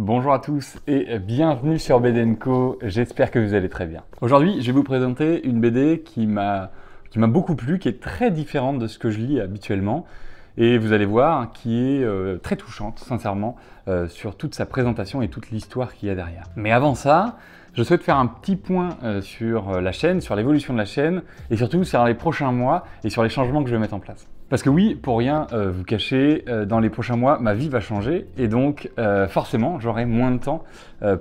Bonjour à tous et bienvenue sur BDNCO, j'espère que vous allez très bien. Aujourd'hui, je vais vous présenter une BD qui m'a beaucoup plu, qui est très différente de ce que je lis habituellement et vous allez voir qui est euh, très touchante, sincèrement, euh, sur toute sa présentation et toute l'histoire qu'il y a derrière. Mais avant ça, je souhaite faire un petit point euh, sur la chaîne, sur l'évolution de la chaîne et surtout sur les prochains mois et sur les changements que je vais mettre en place. Parce que oui, pour rien euh, vous cacher, euh, dans les prochains mois, ma vie va changer et donc euh, forcément, j'aurai moins de temps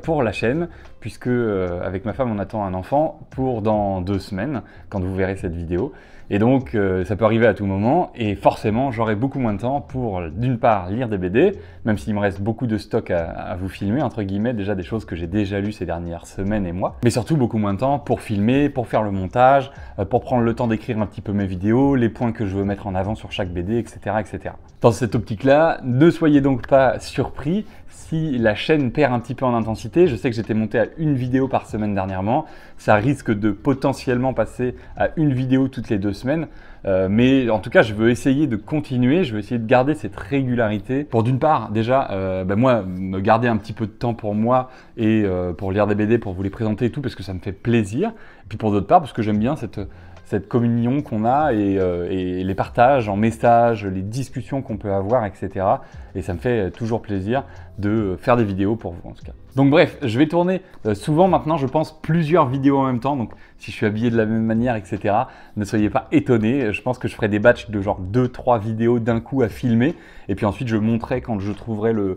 pour la chaîne puisque avec ma femme, on attend un enfant pour dans deux semaines quand vous verrez cette vidéo. Et donc, euh, ça peut arriver à tout moment, et forcément, j'aurai beaucoup moins de temps pour, d'une part, lire des BD, même s'il me reste beaucoup de stock à, vous filmer, entre guillemets, déjà des choses que j'ai déjà lues ces dernières semaines et mois, mais surtout beaucoup moins de temps pour filmer, pour faire le montage, euh, pour prendre le temps d'écrire un petit peu mes vidéos, les points que je veux mettre en avant sur chaque BD, etc. etc. Dans cette optique-là, ne soyez donc pas surpris si la chaîne perd un petit peu en intensité, je sais que j'étais monté à une vidéo par semaine dernièrement, ça risque de potentiellement passer à une vidéo toutes les deux semaines. Euh, mais en tout cas, je veux essayer de continuer, je veux essayer de garder cette régularité pour d'une part déjà, euh, ben moi, me garder un petit peu de temps pour moi et euh, pour lire des BD, pour vous les présenter et tout, parce que ça me fait plaisir. Et puis pour d'autre part, parce que j'aime bien cette cette communion qu'on a euh, et, les partages en messages, les discussions qu'on peut avoir, etc. Et ça me fait toujours plaisir de faire des vidéos pour vous en ce cas. Donc bref, je vais tourner euh, souvent maintenant, je pense, plusieurs vidéos en même temps. Donc si je suis habillé de la même manière, etc., ne soyez pas étonnés. Euh, je pense que je ferai des batchs de genre 2-3 vidéos d'un coup à filmer. Et puis ensuite, je montrerai quand je trouverai le,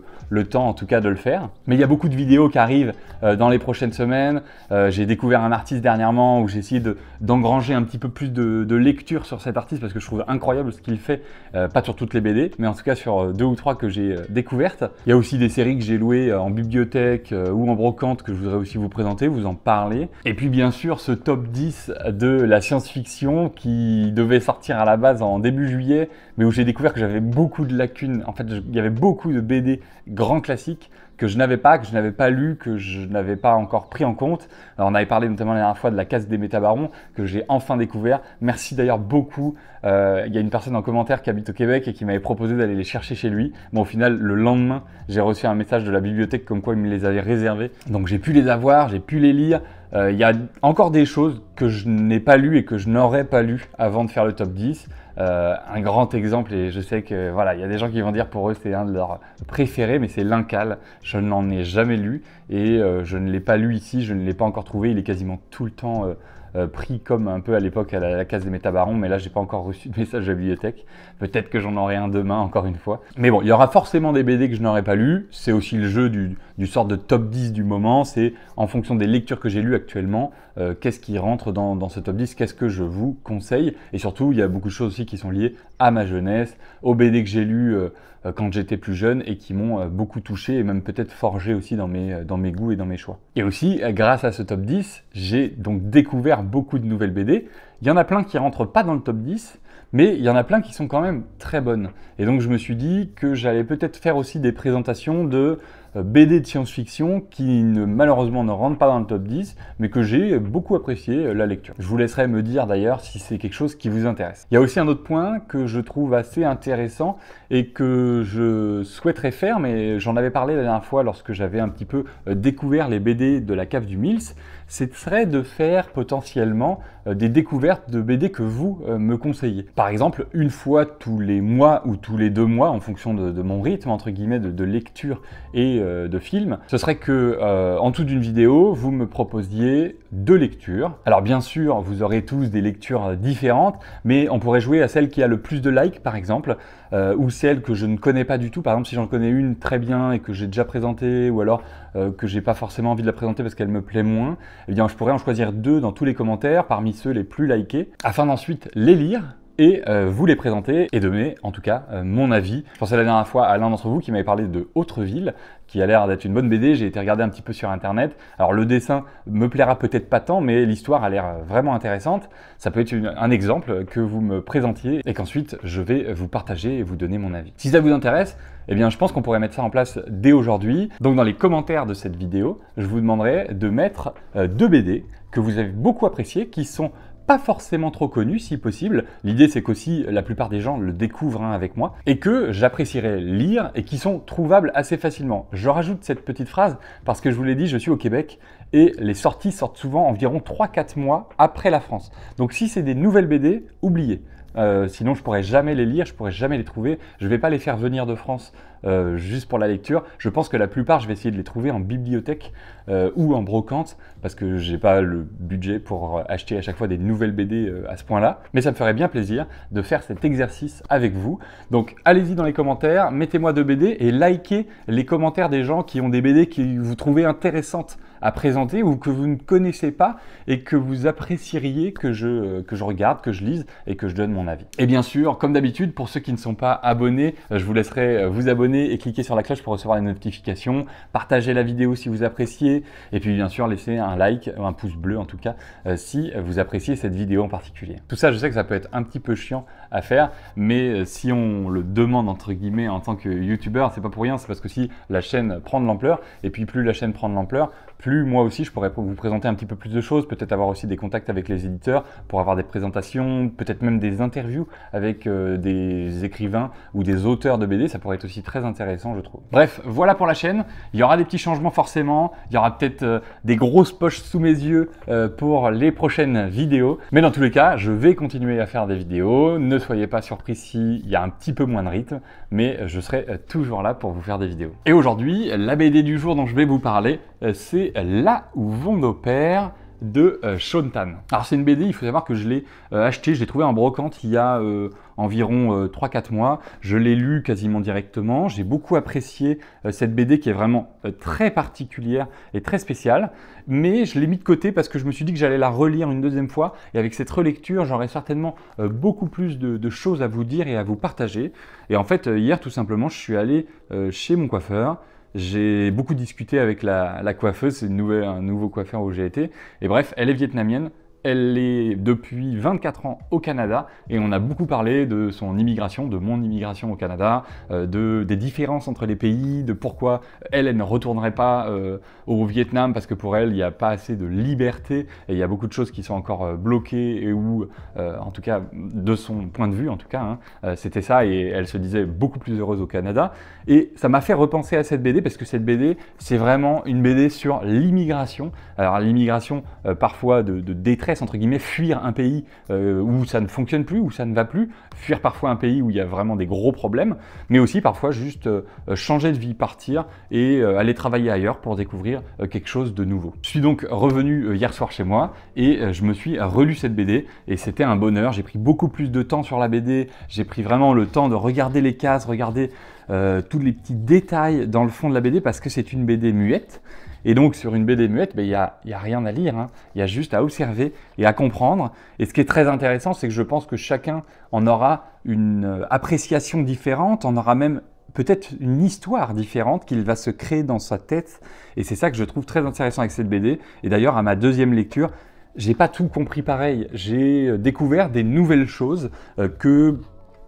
temps, en tout cas, de le faire. Mais il y a beaucoup de vidéos qui arrivent euh, dans les prochaines semaines. j'ai découvert un artiste dernièrement où j'ai essayé d'engranger un petit peu plus de, de, lecture sur cet artiste parce que je trouve incroyable ce qu'il fait. pas sur toutes les BD, mais en tout cas sur deux ou trois que j'ai découvertes. Il y a aussi des séries que j'ai louées en bibliothèque euh, ou en brocante que je voudrais aussi vous présenter, vous en parler. Et puis bien sûr ce top 10 de la science-fiction qui devait sortir à la base en début juillet, mais où j'ai découvert que j'avais beaucoup de lacunes. En fait, il y avait beaucoup de BD grands classiques que je n'avais pas, que je n'avais pas lu, que je n'avais pas encore pris en compte. on avait parlé notamment la dernière fois de la case des métabarons que j'ai enfin découvert. Merci d'ailleurs beaucoup. Euh, il y a une personne en commentaire qui habite au Québec et qui m'avait proposé d'aller les chercher chez lui. Bon, au final, le lendemain, j'ai reçu un message de la bibliothèque comme quoi il me les avait réservés. Donc j'ai pu les avoir, j'ai pu les lire. Euh, il y a encore des choses que je n'ai pas lues et que je n'aurais pas lues avant de faire le top 10. Euh, un grand exemple, et je sais que voilà, il y a des gens qui vont dire pour eux c'est un de leurs préférés, mais c'est l'Incal. Je n'en ai jamais lu et euh, je ne l'ai pas lu ici, je ne l'ai pas encore trouvé. Il est quasiment tout le temps euh, pris comme un peu à l'époque à la, case des métabarons, mais là j'ai pas encore reçu de message de la bibliothèque. Peut-être que j'en aurai un demain, encore une fois. Mais bon, il y aura forcément des BD que je n'aurais pas lu. C'est aussi le jeu du, sort de top 10 du moment. C'est en fonction des lectures que j'ai lues actuellement, euh, qu'est-ce qui rentre dans, ce top 10, qu'est-ce que je vous conseille. Et surtout, il y a beaucoup de choses aussi qui sont liées à ma jeunesse, aux BD que j'ai lues euh, quand j'étais plus jeune et qui m'ont beaucoup touché et même peut-être forgé aussi dans mes, dans mes goûts et dans mes choix. Et aussi, grâce à ce top 10, j'ai donc découvert beaucoup de nouvelles BD. Il y en a plein qui rentrent pas dans le top 10, mais il y en a plein qui sont quand même très bonnes. Et donc je me suis dit que j'allais peut-être faire aussi des présentations de euh, BD de science-fiction qui ne, malheureusement ne rentrent pas dans le top 10, mais que j'ai beaucoup apprécié euh, la lecture. Je vous laisserai me dire d'ailleurs si c'est quelque chose qui vous intéresse. Il y a aussi un autre point que je trouve assez intéressant et que je souhaiterais faire, mais j'en avais parlé la dernière fois lorsque j'avais un petit peu euh, découvert les BD de la cave du Mills, ce serait de faire potentiellement euh, des découvertes de BD que vous euh, me conseillez. Par exemple, une fois tous les mois ou tous les deux mois, en fonction de, mon rythme, entre guillemets, de, lecture et euh, de film, ce serait que, en tout d'une vidéo, vous me proposiez deux lectures. Alors bien sûr, vous aurez tous des lectures différentes, mais on pourrait jouer à celle qui a le plus de likes par exemple, euh, ou celle que je ne connais pas du tout. Par exemple, si j'en connais une très bien et que j'ai déjà présentée, ou alors que euh, que j'ai pas forcément envie de la présenter parce qu'elle me plaît moins, eh bien je pourrais en choisir deux dans tous les commentaires parmi ceux les plus likés, afin d'ensuite les lire et euh, vous les présenter et donner en tout cas euh, mon avis. Je pensais la dernière fois à l'un d'entre vous qui m'avait parlé de ville qui a l'air d'être une bonne BD, j'ai été regarder un petit peu sur internet. Alors le dessin me plaira peut-être pas tant, mais l'histoire a l'air euh, vraiment intéressante. Ça peut être un exemple que vous me présentiez et qu'ensuite je vais vous partager et vous donner mon avis. Si ça vous intéresse, eh bien je pense qu'on pourrait mettre ça en place dès aujourd'hui. Donc dans les commentaires de cette vidéo, je vous demanderai de mettre deux BD que vous avez beaucoup appréciées, qui sont forcément trop connu si possible. L'idée c'est qu'aussi la plupart des gens le découvrent hein, avec moi et que j'apprécierais lire et qui sont trouvables assez facilement. Je rajoute cette petite phrase parce que je vous l'ai dit, je suis au Québec et les sorties sortent souvent environ 3-4 mois après la France. Donc si c'est des nouvelles BD, oubliez. Euh, sinon, je pourrais jamais les lire, je pourrais jamais les trouver. Je vais pas les faire venir de France euh, juste pour la lecture. Je pense que la plupart, je vais essayer de les trouver en bibliothèque euh, ou en brocante, parce que j'ai pas le budget pour euh, acheter à chaque fois des nouvelles BD à ce point-là. Mais ça me ferait bien plaisir de faire cet exercice avec vous. Donc allez-y dans les commentaires, mettez-moi deux BD et likez les commentaires des gens qui ont des BD qui vous trouvez intéressantes présenter ou que vous ne connaissez pas et que vous apprécieriez que je, euh, que je regarde, que je lise et que je donne mon avis. Et bien sûr, comme d'habitude, pour ceux qui ne sont pas abonnés, euh, je vous laisserai euh, vous abonner et cliquer sur la cloche pour recevoir les notifications. partager la vidéo si vous appréciez et puis bien sûr, laisser un like, un pouce bleu en tout cas, si vous appréciez cette vidéo en particulier. Tout ça, je sais que ça peut être un petit peu chiant à faire, mais si on le demande entre guillemets en tant que youtubeur, c'est pas pour rien, c'est parce que si la chaîne prend de l'ampleur et puis plus la chaîne prend de l'ampleur, plus moi aussi je pourrais vous présenter un petit peu plus de choses, peut-être avoir aussi des contacts avec les éditeurs pour avoir des présentations, peut-être même des interviews avec euh, des écrivains ou des auteurs de BD, ça pourrait être aussi très intéressant je trouve. Bref, voilà pour la chaîne, il y aura des petits changements forcément, il y aura peut-être euh, des grosses poches sous mes yeux euh, pour les prochaines vidéos, mais dans tous les cas je vais continuer à faire des vidéos, ne soyez pas surpris s'il y a un petit peu moins de rythme, mais je serai toujours là pour vous faire des vidéos. Et aujourd'hui, la BD du jour dont je vais vous parler, c'est Là où vont nos pères de euh, Shontan. Alors c'est une BD, il faut savoir que je l'ai euh, acheté, je l'ai trouvé en brocante il y a euh, environ 3-4 mois. Je l'ai lu quasiment directement, j'ai beaucoup apprécié cette BD qui est vraiment très particulière et très spéciale, mais je l'ai mis de côté parce que je me suis dit que j'allais la relire une deuxième fois et avec cette relecture j'aurais certainement beaucoup plus de, de, choses à vous dire et à vous partager. Et en fait hier tout simplement je suis allé chez mon coiffeur, j'ai beaucoup discuté avec la, coiffeuse, c'est un nouveau coiffeur où j'ai été. Et bref, elle est vietnamienne, elle est depuis 24 ans au Canada et on a beaucoup parlé de son immigration, de mon immigration au Canada, euh, de, des différences entre les pays, de pourquoi elle, elle ne retournerait pas euh, au Vietnam parce que pour elle, il n'y a pas assez de liberté et il y a beaucoup de choses qui sont encore euh, bloquées et où, en tout cas, de son point de vue, en tout cas, hein, c'était ça et elle se disait beaucoup plus heureuse au Canada. Et ça m'a fait repenser à cette BD parce que cette BD, c'est vraiment une BD sur l'immigration. Alors l'immigration parfois de, de détresse entre guillemets, fuir un pays euh, où ça ne fonctionne plus, où ça ne va plus, fuir parfois un pays où il y a vraiment des gros problèmes, mais aussi parfois juste euh, changer de vie, partir et euh, aller travailler ailleurs pour découvrir quelque chose de nouveau. Je suis donc revenu hier soir chez moi et je me suis relu cette BD et c'était un bonheur. J'ai pris beaucoup plus de temps sur la BD, j'ai pris vraiment le temps de regarder les cases, regarder tous les petits détails dans le fond de la BD parce que c'est une BD muette et donc sur une BD muette, ben, il n'y a, y a, rien à lire, hein. il y a juste à observer et à comprendre. Et ce qui est très intéressant, c'est que je pense que chacun en aura une euh, appréciation différente, en aura même peut-être une histoire différente qu'il va se créer dans sa tête. Et c'est ça que je trouve très intéressant avec cette BD. Et d'ailleurs, à ma deuxième lecture, j'ai pas tout compris pareil. J'ai euh, découvert des nouvelles choses euh, que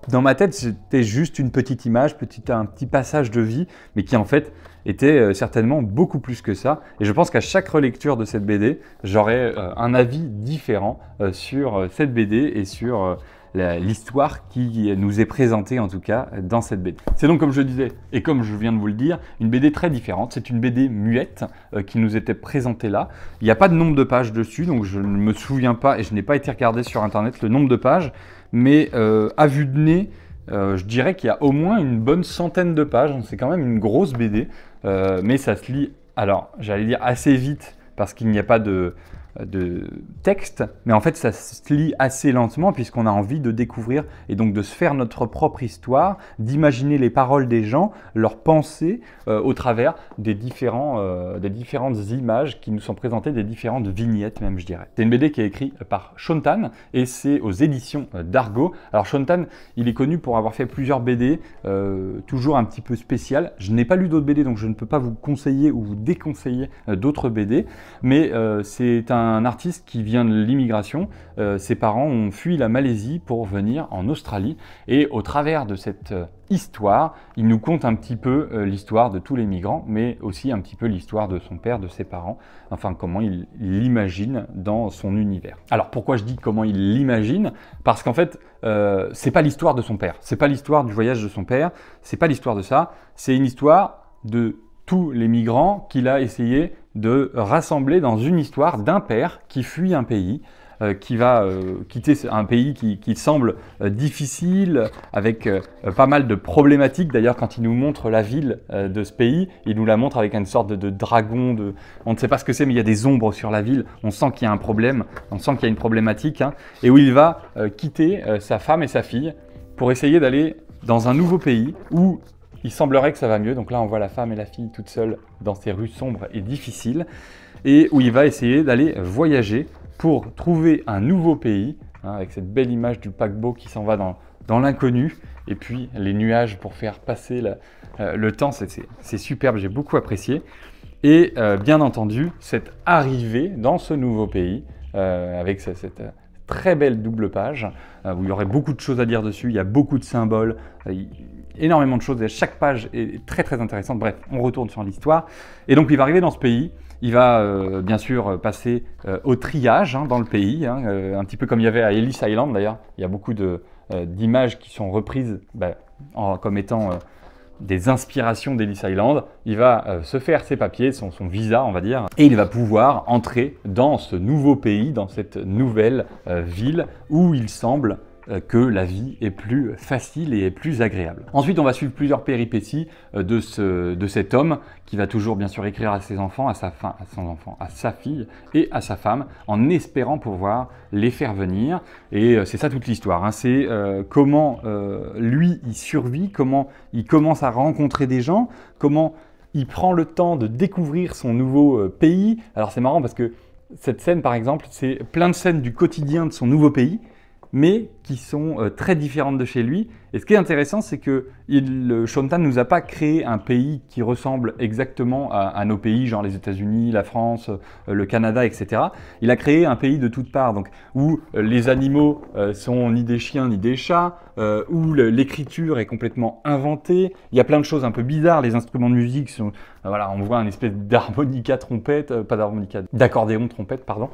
dans ma tête, c'était juste une petite image, un petit passage de vie, mais qui en fait était euh, certainement beaucoup plus que ça. Et je pense qu'à chaque relecture de cette BD, j'aurai euh, un avis différent euh, sur cette BD et sur l'histoire qui nous est présentée en tout cas dans cette BD. C'est donc comme je disais et comme je viens de vous le dire, une BD très différente. C'est une BD muette qui nous était présentée là. Il n'y a pas de nombre de pages dessus, donc je ne me souviens pas et je n'ai pas été regardé sur internet le nombre de pages mais euh, à vue de nez, euh, je dirais qu'il y a au moins une bonne centaine de pages. C'est quand même une grosse BD, euh, mais ça se lit, alors j'allais dire assez vite, parce qu'il n'y a pas de de texte, mais en fait ça se lit assez lentement puisqu'on a envie de découvrir et donc de se faire notre propre histoire, d'imaginer les paroles des gens, leurs pensées euh, au travers des, différents, euh, des différentes images qui nous sont présentées, des différentes vignettes même je dirais. C'est une BD qui est écrite par Shontan et c'est aux éditions euh, d'Argo. Alors Shontan, il est connu pour avoir fait plusieurs BD, toujours un petit peu spécial. Je n'ai pas lu d'autres BD donc je ne peux pas vous conseiller ou vous déconseiller d'autres BD, mais c'est un un artiste qui vient de l'immigration. Euh, ses parents ont fui la Malaisie pour venir en Australie. Et au travers de cette euh, histoire, il nous compte un petit peu euh, l'histoire de tous les migrants, mais aussi un petit peu l'histoire de son père, de ses parents, enfin comment il l'imagine dans son univers. Alors pourquoi je dis comment il l'imagine Parce qu'en fait, c'est pas l'histoire de son père, c'est pas l'histoire du voyage de son père, c'est pas l'histoire de ça, c'est une histoire de tous les migrants qu'il a essayé de rassembler dans une histoire d'un père qui fuit un pays, euh, qui va euh, quitter un pays qui, semble euh, difficile, avec pas mal de problématiques. D'ailleurs, quand il nous montre la ville de ce pays, il nous la montre avec une sorte de, dragon. De... On ne sait pas ce que c'est, mais il y a des ombres sur la ville. On sent qu'il y a un problème, on sent qu'il y a une problématique. Hein. et où il va quitter sa femme et sa fille pour essayer d'aller dans un nouveau pays où il semblerait que ça va mieux, donc là on voit la femme et la fille toutes seules dans ces rues sombres et difficiles, et où il va essayer d'aller voyager pour trouver un nouveau pays, hein, avec cette belle image du paquebot qui s'en va dans, dans l'inconnu, et puis les nuages pour faire passer euh, le temps, c'est superbe, j'ai beaucoup apprécié. Et euh, bien entendu, cette arrivée dans ce nouveau pays, euh, avec cette très belle double page. Où il y aurait beaucoup de choses à dire dessus, il y a beaucoup de symboles, euh, énormément de choses, et chaque page est très très intéressante. Bref, on retourne sur l'histoire. Et donc il va arriver dans ce pays, il va euh, bien sûr passer euh, au triage hein, dans le pays, hein, un petit peu comme il y avait à Ellis Island d'ailleurs. Il y a beaucoup d'images qui sont reprises bah, en, comme étant des inspirations d'Ellis Island. Il va euh, se faire ses papiers, son, visa, on va dire, et il va pouvoir entrer dans ce nouveau pays, dans cette nouvelle euh, ville où il semble euh, que la vie est plus facile et plus agréable. Ensuite, on va suivre plusieurs péripéties euh, de, cet homme qui va toujours bien sûr écrire à ses enfants, à sa, son enfant, à sa fille et à sa femme en espérant pouvoir les faire venir. Et euh, c'est ça toute l'histoire. Hein. C'est comment lui il survit, comment il commence à rencontrer des gens, comment il prend le temps de découvrir son nouveau pays. Alors c'est marrant parce que cette scène par exemple, c'est plein de scènes du quotidien de son nouveau pays mais qui sont euh, très différentes de chez lui. Et ce qui est intéressant, c'est que il, ne nous a pas créé un pays qui ressemble exactement à, nos pays, genre les États-Unis, la France, euh, le Canada, etc. Il a créé un pays de toutes parts, donc où euh, les animaux sont ni des chiens ni des chats, où l'écriture est complètement inventée. Il y a plein de choses un peu bizarres. Les instruments de musique sont, voilà, on voit un espèce d'harmonica trompette, pas d'harmonica, d'accordéon trompette, pardon,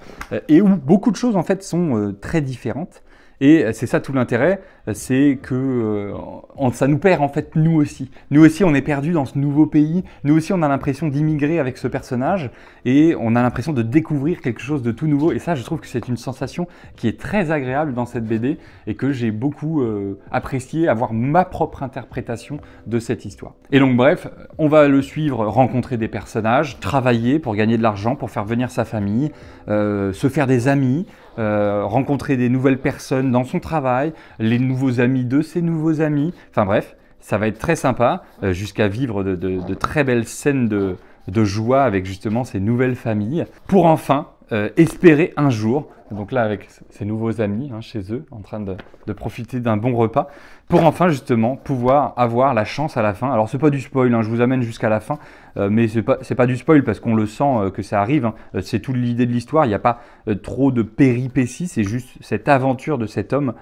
et où beaucoup de choses en fait sont très différentes. Et c'est ça tout l'intérêt, c'est que euh, ça nous perd en fait nous aussi. Nous aussi on est perdu dans ce nouveau pays, nous aussi on a l'impression d'immigrer avec ce personnage et on a l'impression de découvrir quelque chose de tout nouveau et ça je trouve que c'est une sensation qui est très agréable dans cette BD et que j'ai beaucoup euh, apprécié avoir ma propre interprétation de cette histoire. Et donc bref, on va le suivre rencontrer des personnages, travailler pour gagner de l'argent, pour faire venir sa famille, euh, se faire des amis, rencontrer des nouvelles personnes dans son travail, les amis de ses nouveaux amis. Enfin bref, ça va être très sympa, euh, jusqu'à vivre de, très belles scènes de, de joie avec justement ces nouvelles familles, pour enfin euh, espérer un jour, donc là avec ses nouveaux amis hein, chez eux, en train de, profiter d'un bon repas, pour enfin justement pouvoir avoir la chance à la fin. Alors c'est pas du spoil, hein, je vous amène jusqu'à la fin, euh, mais c'est pas pas du spoil parce qu'on le sent euh, que ça arrive. Hein. C'est toute l'idée de l'histoire. Il n'y a pas trop de péripéties. C'est juste cette aventure de cet homme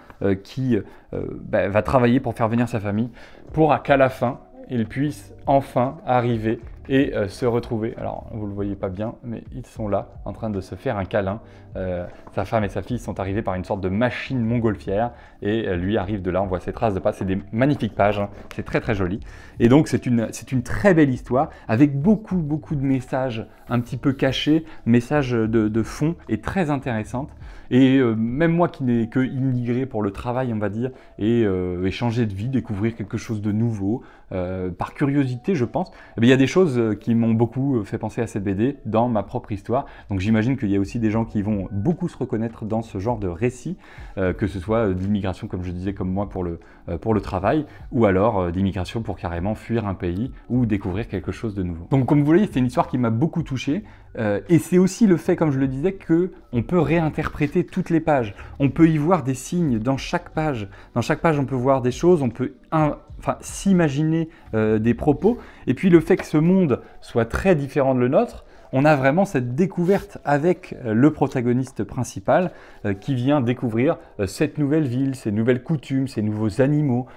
qui bah, va travailler pour faire venir sa famille, pour qu'à la fin il puisse enfin arriver et euh, se retrouver. Alors, vous ne le voyez pas bien, mais ils sont là en train de se faire un câlin euh, sa femme et sa fille sont arrivés par une sorte de machine montgolfière et euh, lui arrive de là, on voit ses traces de pas. C'est des magnifiques pages, hein. c'est très très joli. Et donc c'est une, c'est une très belle histoire avec beaucoup beaucoup de messages un petit peu cachés, messages de, fond et très intéressantes. Et euh, même moi qui n'ai que immigré pour le travail, on va dire, et changer de vie, découvrir quelque chose de nouveau, par curiosité je pense, eh il y a des choses qui m'ont beaucoup fait penser à cette BD dans ma propre histoire. Donc j'imagine qu'il y a aussi des gens qui vont beaucoup se reconnaître dans ce genre de récit, euh, que ce soit euh, d'immigration, comme je disais, comme moi pour le, euh, pour le travail, ou alors d'immigration pour carrément fuir un pays ou découvrir quelque chose de nouveau. Donc comme vous voyez, c'est une histoire qui m'a beaucoup touché, et c'est aussi le fait, comme je le disais, que on peut réinterpréter toutes les pages. On peut y voir des signes dans chaque page. Dans chaque page, on peut voir des choses, on peut enfin, s'imaginer des propos, et puis le fait que ce monde soit très différent de le nôtre, on a vraiment cette découverte avec euh, le protagoniste principal euh, qui vient découvrir euh, cette nouvelle ville, ses nouvelles coutumes, ses nouveaux animaux,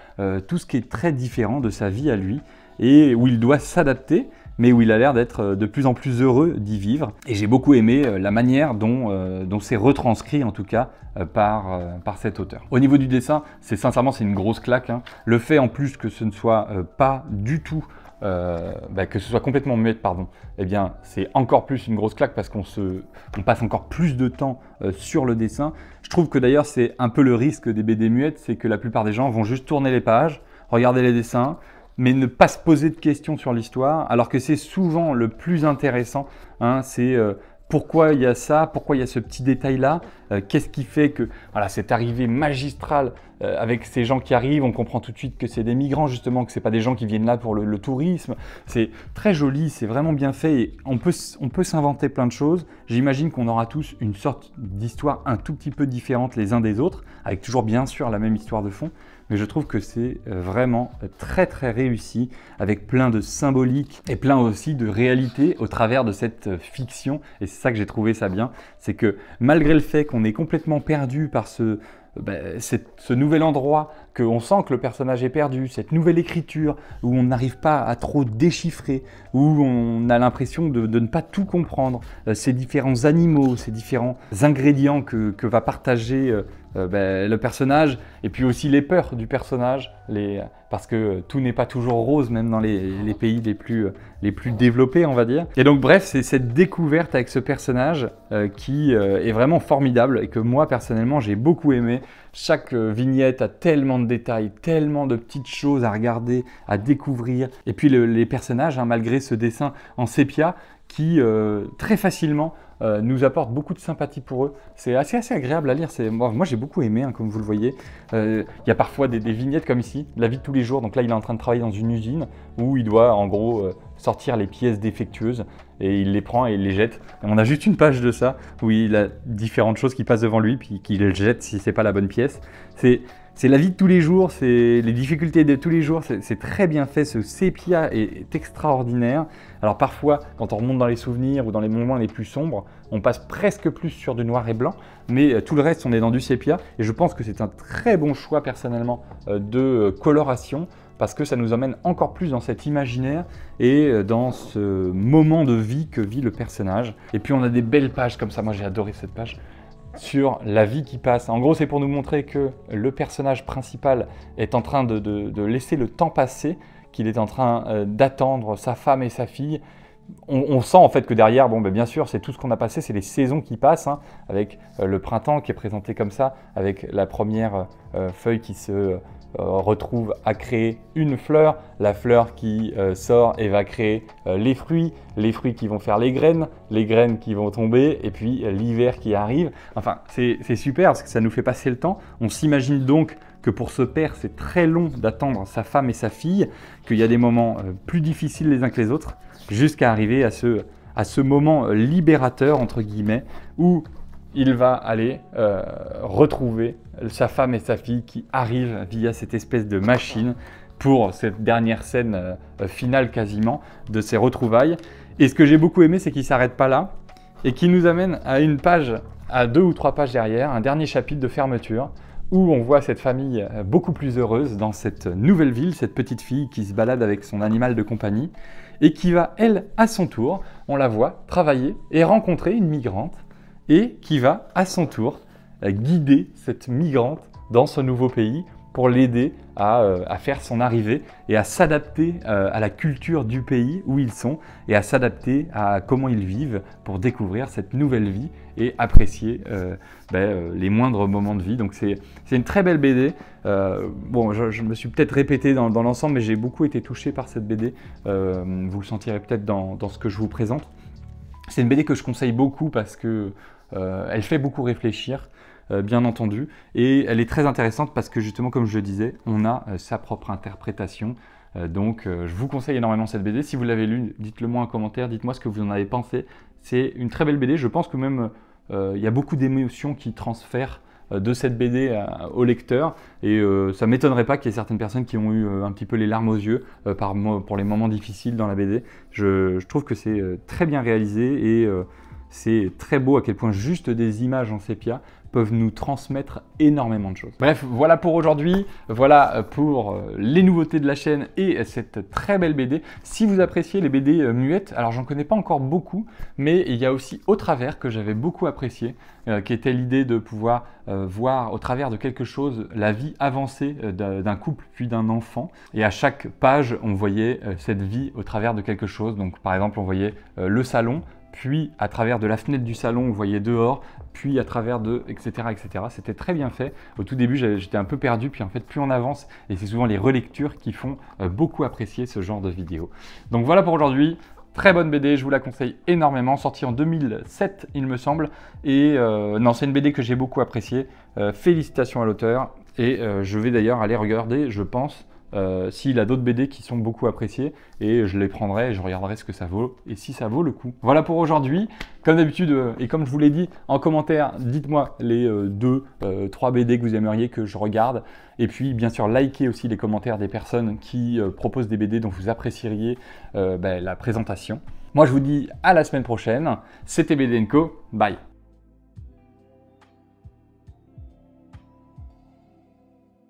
tout ce qui est très différent de sa vie à lui et où il doit s'adapter mais où il a l'air d'être de plus en plus heureux d'y vivre. Et j'ai beaucoup aimé la manière dont, c'est retranscrit, en tout cas, par, cet auteur. Au niveau du dessin, c'est sincèrement, c'est une grosse claque. Hein. Le fait, en plus, que ce ne soit pas du tout euh, bah, que ce soit complètement muette, pardon, eh bien, c'est encore plus une grosse claque parce qu'on se, on passe encore plus de temps euh, sur le dessin. Je trouve que d'ailleurs, c'est un peu le risque des BD muettes, c'est que la plupart des gens vont juste tourner les pages, regarder les dessins, mais ne pas se poser de questions sur l'histoire, alors que c'est souvent le plus intéressant. Hein, c'est euh, pourquoi il y a ça, pourquoi il y a ce petit détail-là, euh, qu'est-ce qui fait que voilà, cette arrivée magistrale euh, avec ces gens qui arrivent, on comprend tout de suite que c'est des migrants justement, que ce pas des gens qui viennent là pour le, tourisme. C'est très joli, c'est vraiment bien fait et on peut, on peut s'inventer plein de choses. J'imagine qu'on aura tous une sorte d'histoire un tout petit peu différente les uns des autres, avec toujours bien sûr la même histoire de fond, mais je trouve que c'est euh, vraiment très très réussi, avec plein de symbolique et plein aussi de réalité au travers de cette fiction. Et c'est ça que j'ai trouvé ça bien, c'est que malgré le fait qu'on on est complètement perdu par ce, bah, nouvel endroit qu'on sent que le personnage est perdu, cette nouvelle écriture où on n'arrive pas à trop déchiffrer, où on a l'impression de, ne pas tout comprendre, euh, ces différents animaux, ces différents ingrédients que, que va partager euh, euh, ben, le personnage, et puis aussi les peurs du personnage, les, parce que tout n'est pas toujours rose, même dans les, les pays les plus, les plus, développés, on va dire. Et donc bref, c'est cette découverte avec ce personnage qui est vraiment formidable et que moi personnellement j'ai beaucoup aimé. Chaque vignette a tellement de détails, tellement de petites choses à regarder, à découvrir. Et puis les personnages, hein, malgré ce dessin en sépia, qui euh, très facilement euh, nous apporte beaucoup de sympathie pour eux. C'est assez, assez agréable à lire. Moi, moi j'ai beaucoup aimé, hein, comme vous le voyez. Euh, il y a parfois des, vignettes comme ici, la vie de tous les jours. Donc là, il est en train de travailler dans une usine où il doit en gros sortir les pièces défectueuses et il les prend et il les jette. on a juste une page de ça où il a différentes choses qui passent devant lui puis qu'il les jette si c'est pas la bonne pièce. C'est c'est la vie de tous les jours, c'est les difficultés de tous les jours, c'est très bien fait, ce sépia est, extraordinaire. Alors parfois, quand on remonte dans les souvenirs ou dans les moments les plus sombres, on passe presque plus sur du noir et blanc, mais euh, tout le reste, on est dans du sépia, et je pense que c'est un très bon choix personnellement euh, de euh, coloration, parce que ça nous emmène encore plus dans cet imaginaire et dans ce moment de vie que vit le personnage. Et puis on a des belles pages comme ça, moi j'ai adoré cette page, sur la vie qui passe. En gros, c'est pour nous montrer que le personnage principal est en train de, laisser le temps passer, qu'il est en train euh, d'attendre sa femme et sa fille. On, sent en fait que derrière, bon, ben, bien sûr, c'est tout ce qu'on a passé, c'est les saisons qui passent, hein, avec euh, le printemps qui est présenté comme ça, avec la première euh, feuille qui se euh, retrouve à créer une fleur, la fleur qui euh, sort et va créer euh, les fruits, les fruits qui vont faire les graines, les graines qui vont tomber, et puis l'hiver qui arrive. Enfin, c'est super parce que ça nous fait passer le temps. On s'imagine donc que pour ce père, c'est très long d'attendre sa femme et sa fille, qu'il y a des moments plus difficiles les uns que les autres, jusqu'à arriver à ce, à ce moment libérateur, entre guillemets, où il va aller euh, retrouver sa femme et sa fille qui arrivent via cette espèce de machine pour cette dernière scène euh, finale quasiment de ces retrouvailles. Et ce que j'ai beaucoup aimé, c'est qu'il ne s'arrête pas là et qu'il nous amène à une page, à deux ou trois pages derrière, un dernier chapitre de fermeture où on voit cette famille euh, beaucoup plus heureuse dans cette nouvelle ville, cette petite fille qui se balade avec son animal de compagnie et qui va, elle, à son tour, on la voit travailler et rencontrer une migrante et qui va à son tour euh, guider cette migrante dans ce nouveau pays pour l'aider euh, à, faire son arrivée et à s'adapter euh, à la culture du pays où ils sont et à s'adapter à comment ils vivent pour découvrir cette nouvelle vie et apprécier ben, les moindres moments de vie. Donc c'est une très belle BD. bon, je, me suis peut-être répété dans, l'ensemble, mais j'ai beaucoup été touché par cette BD. vous le sentirez peut-être dans, ce que je vous présente. C'est une BD que je conseille beaucoup parce que euh, elle fait beaucoup réfléchir, euh, bien entendu, et elle est très intéressante parce que justement, comme je le disais, on a euh, sa propre interprétation. donc, je vous conseille énormément cette BD. Si vous l'avez lue, dites-le moi en commentaire, dites-moi ce que vous en avez pensé. C'est une très belle BD. Je pense que même il y a beaucoup d'émotions qui transfèrent euh, de cette BD euh, au lecteur. Et euh, ça m'étonnerait pas qu'il y ait certaines personnes qui ont eu un petit peu les larmes aux yeux par, pour les moments difficiles dans la BD. Je, je trouve que c'est très bien réalisé et c'est très beau à quel point juste des images en sépia peuvent nous transmettre énormément de choses. Bref, voilà pour aujourd'hui, voilà pour euh, les nouveautés de la chaîne et cette très belle BD. Si vous appréciez les BD euh, muettes, alors j'en connais pas encore beaucoup, mais il y a aussi Au travers que j'avais beaucoup apprécié, euh, qui était l'idée de pouvoir voir au travers de quelque chose la vie avancée d'un couple puis d'un enfant. Et à chaque page, on voyait cette vie au travers de quelque chose. Donc par exemple, on voyait le salon, puis à travers de la fenêtre du salon, vous voyez dehors, puis à travers de, etc. etc. C'était très bien fait. Au tout début, j'étais un peu perdu, puis en fait, plus on avance, et c'est souvent les relectures qui font euh, beaucoup apprécier ce genre de vidéo. Donc voilà pour aujourd'hui. Très bonne BD, je vous la conseille énormément, sortie en 2007 il me semble, et euh, non c'est une BD que j'ai beaucoup appréciée, euh, félicitations à l'auteur, et je vais d'ailleurs aller regarder, je pense, euh, s'il a d'autres BD qui sont beaucoup appréciés et je les prendrai et je regarderai ce que ça vaut et si ça vaut le coup. Voilà pour aujourd'hui. Comme d'habitude euh, et comme je vous l'ai dit en commentaire, dites-moi les euh, deux, trois BD que vous aimeriez que je regarde et puis bien sûr likez aussi les commentaires des personnes qui proposent des BD dont vous apprécieriez ben, la présentation. Moi je vous dis à la semaine prochaine. C'était BDNCO, Bye.